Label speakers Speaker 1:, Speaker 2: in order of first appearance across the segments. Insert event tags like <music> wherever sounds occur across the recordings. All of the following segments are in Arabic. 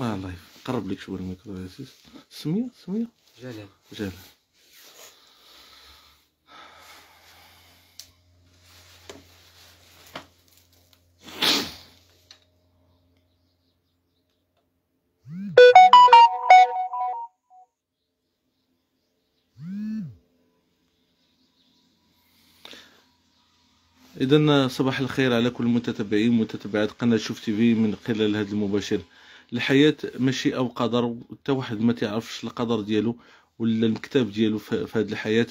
Speaker 1: اه الله يقرب لك شويه الميكرو يا سيس سميه سميه جلال جلال اذا صباح الخير على كل المتتبعين ومتتبعات قناه شوف تي في من خلال هذا المباشر الحياه مشيئه قدر حتى واحد ما تعرفش القدر ديالو ولا المكتاب ديالو في هذه الحياه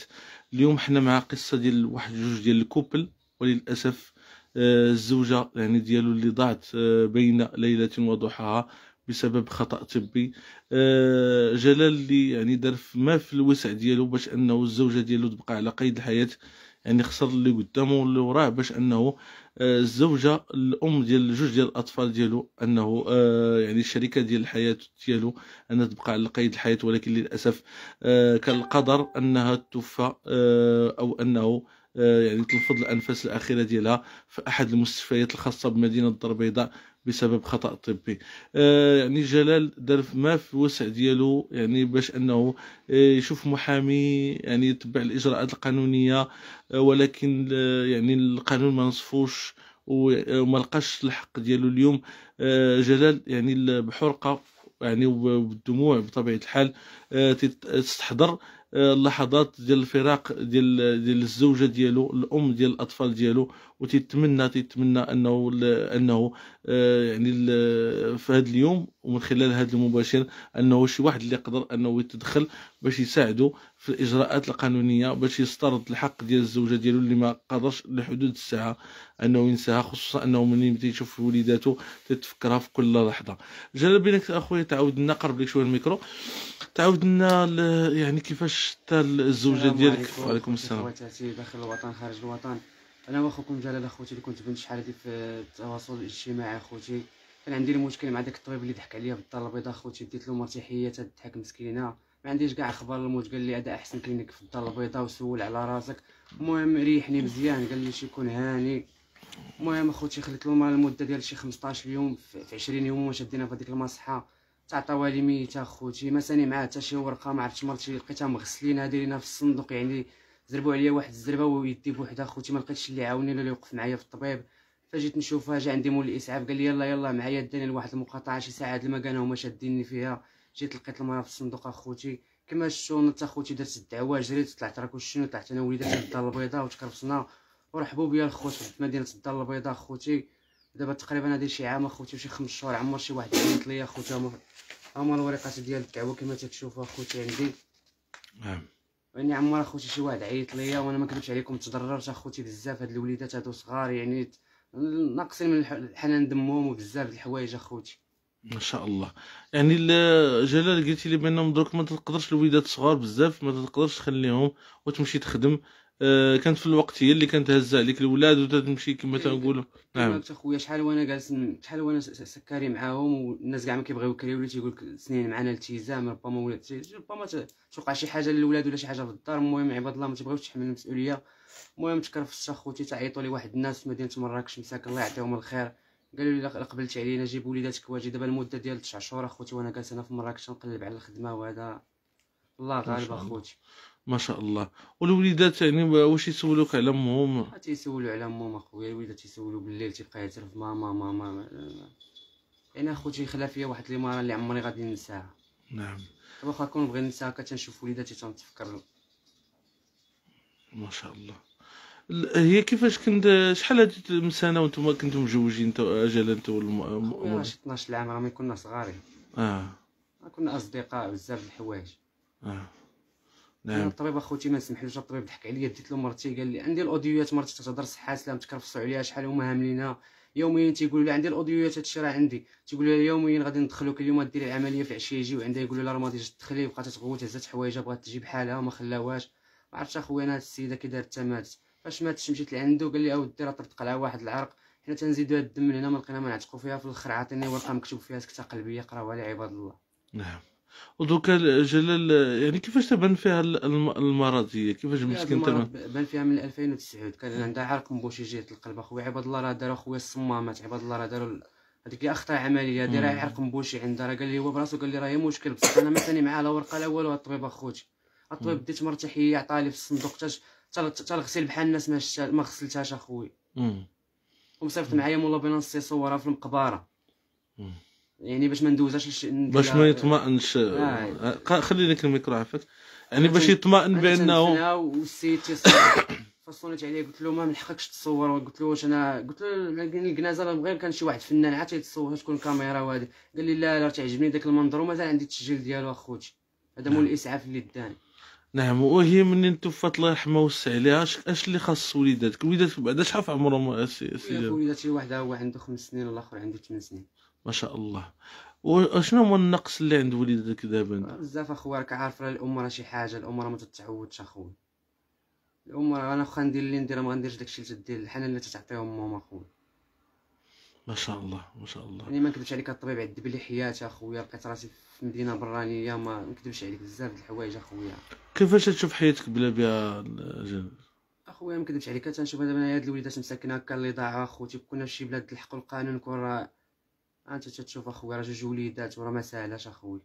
Speaker 1: اليوم حنا مع قصه ديال واحد جوج ديال الكوبل وللاسف آه، الزوجه يعني ديالو اللي ضاعت آه، بين ليله وضحاها بسبب خطا طبي آه، جلال اللي يعني دار ما في الوسع ديالو باش انه الزوجه ديالو تبقى على قيد الحياه يعني خسر اللي قدامه واللي وراه باش انه آه، الزوجه الام ديال جوج ديال الاطفال ديالو انه آه، يعني الشركه ديال الحياه ديالو انها تبقى على قيد الحياه ولكن للاسف آه، كان القدر انها توفى او انه آه، يعني تلفظ الانفاس الاخيره ديالها في احد المستشفيات الخاصه بمدينه الدار البيضاء بسبب خطا طبي آه، يعني جلال دار ما في الوسع ديالو يعني باش انه آه، يشوف محامي يعني يتبع الاجراءات القانونيه ولكن يعني القانون ما نصفوش وما لقاش الحق ديالو اليوم جلال يعني بحرقه يعني وبالدموع بطبيعه الحال تستحضر آه، اللحظات ديال الفراق ديال ديال الزوجه ديالو الام ديال الاطفال ديالو وتتمنى تتمنى انه انه آه، يعني في هذا اليوم ومن خلال هذا المباشر انه شي واحد اللي يقدر انه يتدخل باش يساعده في الاجراءات القانونيه باش يسترد الحق ديال الزوجه ديالو اللي ما قدرش لحدود الساعه انه ينساها خصوصا انه ملي تيشوف وليداته تتفكرها في كل لحظه جلال بينك اخويا تعاود لنا قرب لك شويه الميكرو تعاود لنا يعني كيفاش شتا الزوجه ديالك وعليكم السلام
Speaker 2: خواتاتي داخل الوطن خارج الوطن انا واخوكم جلال اخوتي اللي كنت بنت شحال هذه في التواصل الاجتماعي اخوتي كان عندي المشكل مع داك الطبيب اللي ضحك عليا في الدار البيضاء اخوتي ديت له مرتي حياته ضحك مسكينه ما عنديش كاع اخبار الموت قال لي هذا احسن كلينيك في الدار البيضاء وسول على راسك المهم ريحني مزيان قال لي شي هاني المهم اخوتي خليت له المده ديال شي 15 يوم في 20 يوم واش دينا في هذيك المصحه تاع لي ميتة خوتي ما ساني معاه حتى شي ورقة ما عرفتش مرتي لقيتها مغسلينها دايرينها في الصندوق يعني زربوا عليا واحد الزربه ويدي بوحده خوتي ما لقيتش اللي يعاوني ولا اللي وقف معايا في الطبيب فجيت نشوفها جا عندي مول الاسعاف قال لي يلا يلا معايا داني لواحد المقاطعه شي ساعه هاد المكان هما شاديني فيها جيت لقيت المراه في الصندوق اخوتي كما شتو تا خوتي درت الدعوه جريت طلعت راكو شنو طلعت انا وليدات الدار البيضاء وتكرفصنا ورحبوا بيا الخوت في مدينه الدار البيضاء خوتي دابا تقريبا هادي شي عام اخوتي وشي خمس شهور عمر شي واحد عيط ليا اخوتي هما هما الوريقات ديال الكعوه كما تكشوفوا اخوتي عندي نعم يعني عمر اخوتي شي واحد عيط ليا وانا ما كنبش عليكم تضررت اخوتي بزاف هاد الوليدات هادو صغار يعني ناقصين من الحنان دمهم وبزاف د الحوايج اخوتي
Speaker 1: ما شاء الله يعني جلال قلتي لي بانهم دروك ما تقدرش الوليدات صغار بزاف ما تقدرش تخليهم وتمشي تخدم آه، كانت في الوقت هي اللي كانت هزه عليك الولاد وتمشي كما إيه، تنقولوا نعم قلت
Speaker 2: اخويا شحال وانا جالس شحال وانا سكاري معاهم والناس كاع ما كيبغيو كريو اللي تيقول لك سنين معنا التزام ربما ولا ربما توقع شي حاجه للولاد ولا شي حاجه في الدار المهم عباد الله ما تبغيوش تحمل المسؤوليه المهم تكرفصت اخوتي تعيطوا لي واحد الناس في مدينه مراكش مساك الله يعطيهم الخير قالوا لي قبلت علينا جيب وليداتك واجي دابا المده ديال 9 شهور اخوتي وانا جالس انا في مراكش نقلب على الخدمه وهذا الله غالب اخوتي
Speaker 1: ما شاء الله والوليدات يعني واش يسولوك على امهم
Speaker 2: تيسولو على امهم اخويا الوليدات تيسولو بالليل تيبقى يعترف ماما ماما انا اخوتي خلا فيا واحد الاماره اللي عمري غادي ننساها نعم واخا كون بغيت ننساها كتنشوف وليداتي تنتفكر
Speaker 1: ما شاء الله هي كيفاش كنت شحال هادي من سنه وانتم كنتم مجوجين انت اجل انت والمؤمن
Speaker 2: 12 عام راه ما كنا صغارين اه كنا اصدقاء بزاف د الحوايج
Speaker 1: اه نعم
Speaker 2: الطبيب اخوتي ما نسمحلوش الطبيب ضحك عليا ديت له مرتي قال لي عندي الاوديوات مرتي تهضر صحات لا متكرفصوا عليها شحال هما هاملينها يوميا تيقولوا لها عندي الاوديوات هادشي راه عندي تيقولوا لها يوميا غادي ندخلوك اليوم ديري العمليه في عشيه يجي وعندها يقولوا لها راه ما غاديش تدخلي بقات تغوت هزات حوايجها بغات تجي بحالها وما خلاوهاش ما عرفتش اخويا انا السيده كي دارت ماتت فاش ماتت مشيت لعندو قال لي اودي راه طرطق لها واحد العرق حنا تنزيدو هاد الدم من هنا ما لقينا ما نعتقو فيها في الاخر عطيني ورقه مكتوب فيها سكته قلبيه قراوها لي عباد الله
Speaker 1: نعم ودوكا جلال يعني كيفاش تبان فيها المرض هي كيفاش مسكين تبان
Speaker 2: بان فيها من 2009 كان عندها عرق جهه القلب اخويا عباد الله راه داروا اخويا الصمامات عباد الله راه داروا هذيك اخطاء عمليه دايره عرق مبوشي عندها راه قال لي هو براسو قال لي راه هي مشكل بصح انا ما ثاني معاها لا ورقه لا والو الطبيب اخوتي الطبيب ديت مرتاح هي عطالي في الصندوق حتى الغسيل بحال الناس ما ما غسلتهاش اخويا ومصيفط معايا مولا بينا نصي صورها في المقبره يعني باش ما ندوزاش باش ما يطمئنش آه.
Speaker 1: آه، خلي لك الميكرو عفاك يعني باش يطمئن بانه
Speaker 2: والسيد <coughs> فصلت عليه قلت له ما من حقكش تصور قلت له واش انا قلت له الكنازه راه غير كان شي واحد فنان عاد تيتصور تكون كاميرا وهذه قال لي لا لا تعجبني داك المنظر ومازال عندي التسجيل ديالو اخوتي هذا مول نعم. الاسعاف اللي داني
Speaker 1: نعم وهي منين توفات الله يرحمها وسع عليها اش اللي خاص وليداتك وليداتك بعدا شحال في عمرهم سي
Speaker 2: وليداتي واحد هو عنده خمس سنين والاخر عنده ثمان سنين
Speaker 1: ما شاء الله وشنو هو النقص اللي عند وليدك دابا
Speaker 2: بزاف اخويا راك عارف راه راه شي حاجه راه ما تتعودش اخويا راه انا واخا ندير اللي ندير ما غنديرش داكشي اللي تدير الحنان اللي تتعطيهم ماما اخويا
Speaker 1: ما شاء الله ما شاء الله يعني ما
Speaker 2: نكذبش عليك الطبيب عذب لي حياتي اخويا لقيت راسي في مدينه برانيه ما نكذبش عليك بزاف د الحوايج اخويا
Speaker 1: كيفاش تشوف حياتك بلا بها جنب
Speaker 2: اخويا ما نكذبش عليك تنشوف دابا هاد الوليدات مساكنه هكا اللي ضاعوا اخوتي كنا في شي بلاد الحق والقانون كون راه انت تشوف اخويا راه جوج وليدات وراه ما ساهلاش اخويا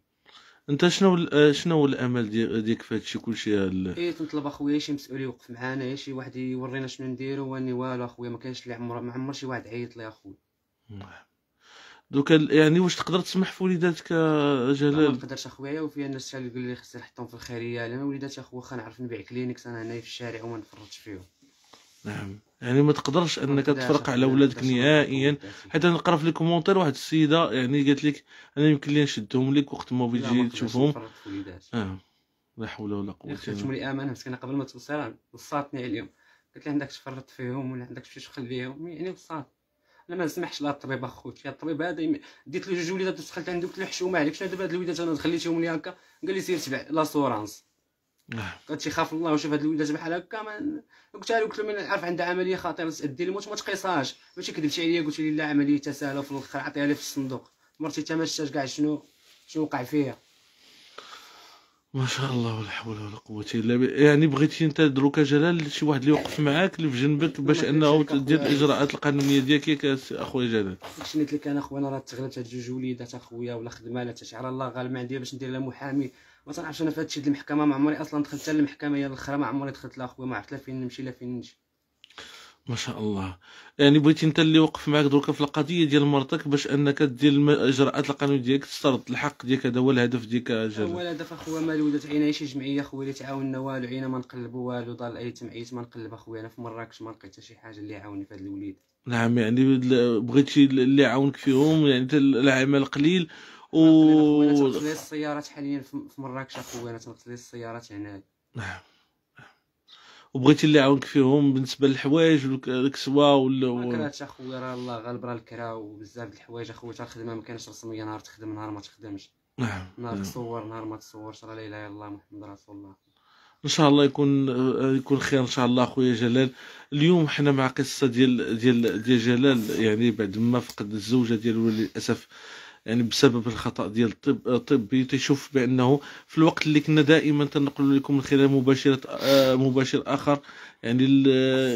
Speaker 1: انت شنو آه، شنو الامل ديالك في هادشي كلشي هال اي
Speaker 2: تنطلب اخويا شي مسؤول يوقف معانا شي واحد يورينا شنو نديرو واني والو اخويا ما كاينش اللي عمر ما عمر شي واحد عيط لي اخويا
Speaker 1: دوك يعني واش تقدر تسمح في وليداتك جلال ما
Speaker 2: نقدرش اخويا وفي الناس اللي يقول لي خصني نحطهم في الخيريه انا وليداتي اخويا خا نعرف نبيع كلينيكس انا هنايا في الشارع وما نفرطش فيهم
Speaker 1: نعم يعني ما تقدرش انك تفرق على ولادك نهائيا حيت نقرا في لي كومونتير واحد السيده يعني قالت لك انا يمكن لي نشدهم لك وقت ما بيجي تشوفهم اه لا حول ولا قوه الا بالله شفتهم
Speaker 2: امانه مسكينه قبل ما توصل وصاتني عليهم قلت لها عندك تفرط فيهم ولا عندك شي تخل بهم يعني وصات انا ما نسمحش لها الطبيب اخوتي الطبيب هذا ديت له جوج وليدات دخلت عنده قلت له حشومه عليك شنو دابا هاد الوليدات انا خليتهم لي هكا قال لي سير تبع لاسورانس كتشي نعم. خاف الله وشوف هاد الوليدات بحال هكا ما قلت له قلت له من عارف عندها عمليه خطيره تادي الموت ما تقيصهاش ماشي كذبتي عليا قلت لي لا عمليه تساهله وفي الاخر عطيها لي في الصندوق مرتي حتى ما كاع شنو شنو وقع فيها
Speaker 1: ما شاء الله ولا حول ولا قوه الا بالله يعني بغيتي انت دروكا جلال شي واحد اللي يوقف معاك اللي في جنبك باش انه دير الاجراءات القانونيه ديالك ياك اخويا جلال
Speaker 2: شنو قلت لك انا اخويا انا راه تغلبت هاد جوج وليدات اخويا ولا خدمه لا تشعر الله غالب ما عندي باش ندير لها محامي تنعرفش انا في هادشي ديال المحكمه ما عمري اصلا دخلت حتى للمحكمه هي الاخرى ما عمري دخلت لها خويا ما عرفت لا فين نمشي لا فين نجي
Speaker 1: ما شاء الله يعني بغيتي انت اللي وقف معاك دروك في القضيه ديال مرتك باش انك دير الاجراءات القانونيه ديالك تسترد الحق ديالك هذا هو الهدف ديالك اجل هو
Speaker 2: الهدف اخويا مال ولات عينا شي جمعيه خويا اللي تعاوننا والو عينا ما نقلبوا والو دار اي تمعيت ما نقلب اخويا انا في مراكش ما لقيت شي حاجه اللي عاوني في هذا الوليد
Speaker 1: نعم يعني بغيتي اللي عاونك فيهم يعني العمل قليل و انا
Speaker 2: السيارات حاليا في مراكش اخويا انا تنقصني السيارات هنايا
Speaker 1: نعم،, نعم وبغيتي اللي يعاونك فيهم بالنسبه للحوايج والكسوه ولا ما
Speaker 2: اخويا راه الله غالب راه الكرا وبزاف د الحوايج اخويا حتى الخدمه ما كانش رسميه نهار تخدم نهار ما تخدمش نعم نهار نعم. تصور نهار ما تصورش راه لا اله الا الله محمد رسول الله
Speaker 1: ان شاء الله يكون آه، يكون خير ان شاء الله خويا جلال اليوم حنا مع قصه ديال ديال ديال جلال يعني بعد ما فقد الزوجه ديالو للاسف يعني بسبب الخطا ديال الطب الطبي تيشوف بانه في الوقت اللي كنا دائما تنقل لكم من خلال مباشره آه، مباشر اخر يعني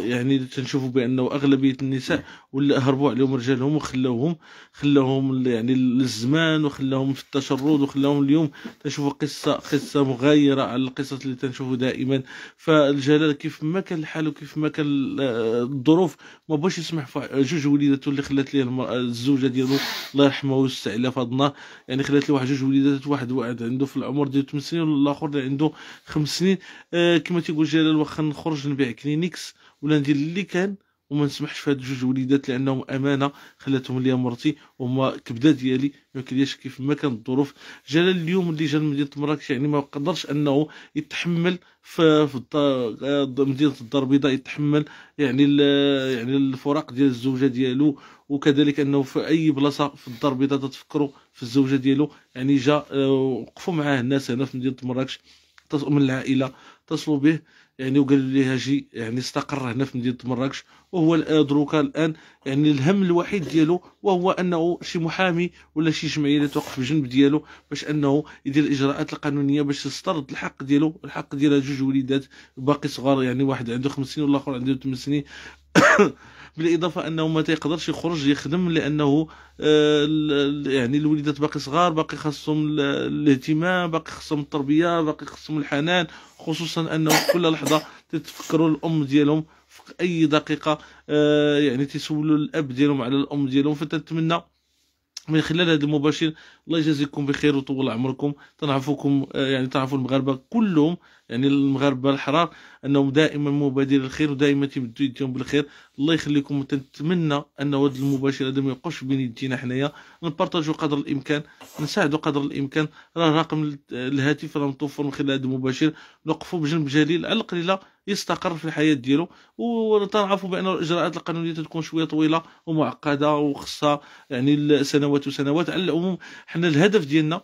Speaker 1: يعني تنشوفوا بانه اغلبيه النساء ولا هربوا عليهم رجالهم وخلاوهم خلاوهم يعني للزمان وخلاوهم في التشرد وخلاوهم اليوم تنشوفوا قصه قصه مغايره على القصص اللي تنشوفوا دائما فالجلال كيف ما كان الحال وكيف ما كان آه، الظروف ما بغاش يسمح جوج وليدات اللي خلات ليه الزوجه ديالو الله يرحمه ويوسع على فضنا يعني خلات لي واحد جوج وليدات واحد واحد عنده في العمر ديال 8 سنين والاخر عنده 5 سنين آه كما تيقول جلال واخا نخرج نبيع كلينيكس ولا ندير اللي كان وما نسمحش في هاد جوج وليدات لانهم امانه خلاتهم ليا مرتي وهما كبده ديالي ما كاينش كيف ما كانت الظروف جلال اليوم اللي جا لمدينه مراكش يعني ما قدرش انه يتحمل في, في مدينه الدار البيضاء يتحمل يعني يعني الفراق ديال الزوجه ديالو وكذلك انه في اي بلاصه في الدار البيضاء تتفكروا في الزوجه ديالو يعني جا آه، وقفوا معاه الناس هنا في مدينه مراكش من العائله اتصلوا به يعني وقال ليها جي يعني استقر هنا في مدينه مراكش وهو الان دروكا الان يعني الهم الوحيد ديالو وهو انه شي محامي ولا شي جمعيه اللي توقف بجنب ديالو باش انه يدير الاجراءات القانونيه باش يسترد الحق ديالو الحق ديال جوج وليدات باقي صغار يعني واحد عنده خمس سنين والاخر عنده ثمان سنين <coughs> بالاضافه انه ما تيقدرش يخرج يخدم لانه آه، يعني الوليدات باقي صغار باقي خاصهم الاهتمام باقي خاصهم التربيه باقي خاصهم الحنان خصوصا انه كل لحظه تتفكروا الام ديالهم في اي دقيقه آه، يعني تيسولوا الاب ديالهم على الام ديالهم فتتمنى من خلال هذا المباشر الله يجازيكم بخير وطول عمركم تنعفوكم آه، يعني تعرفوا المغاربه كلهم يعني المغاربه الحرار انهم دائما مبادرين الخير ودائما تيمدوا يديهم بالخير الله يخليكم تنتمنى ان هذا المباشر هذا ما يوقفش بين يدينا حنايا نبارطاجوا قدر الامكان نساعدوا قدر الامكان راه رقم الهاتف راه متوفر من خلال هذا المباشر نوقفوا بجنب جليل على القليله يستقر في الحياه ديالو وتنعرفوا بان الاجراءات القانونيه تكون شويه طويله ومعقده وخصها يعني سنوات وسنوات على العموم حنا الهدف ديالنا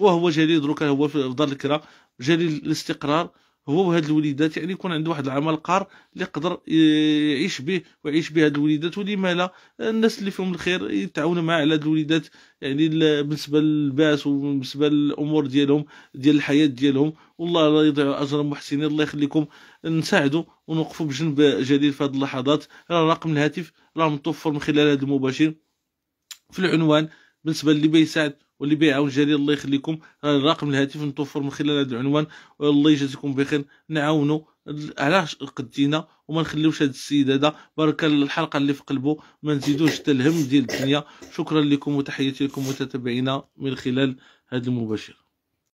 Speaker 1: وهو جليل دروك هو في دار الكرا جليل الاستقرار هو وهاد الوليدات يعني يكون عنده واحد العمل قار اللي يقدر يعيش به ويعيش به هاد الوليدات ولما لا الناس اللي فيهم الخير يتعاونوا معاه على هاد الوليدات يعني بالنسبه للباس وبالنسبه للامور ديالهم ديال الحياه ديالهم والله لا يضيع اجر المحسنين الله يخليكم نساعدوا ونوقفوا بجنب جليل في هاد اللحظات راه رقم الهاتف راه متوفر من خلال هاد المباشر في العنوان بالنسبه اللي بيساعد واللي بيعاون جاري الله يخليكم آه، رقم الهاتف نتوفر من خلال هذا العنوان الله يجازيكم بخير نعاونوا علاش قدينا وما نخليوش هذا السيد هذا بارك الحلقه اللي في قلبه ما نزيدوش حتى الهم ديال الدنيا شكرا لكم وتحياتي لكم متتابعينا من خلال هذا المباشر